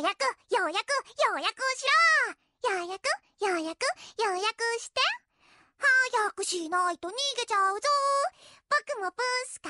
うやく、ようやく、ようやくしろようやく、ようやく、ようやくして早くしないと逃げちゃうぞ僕もブースか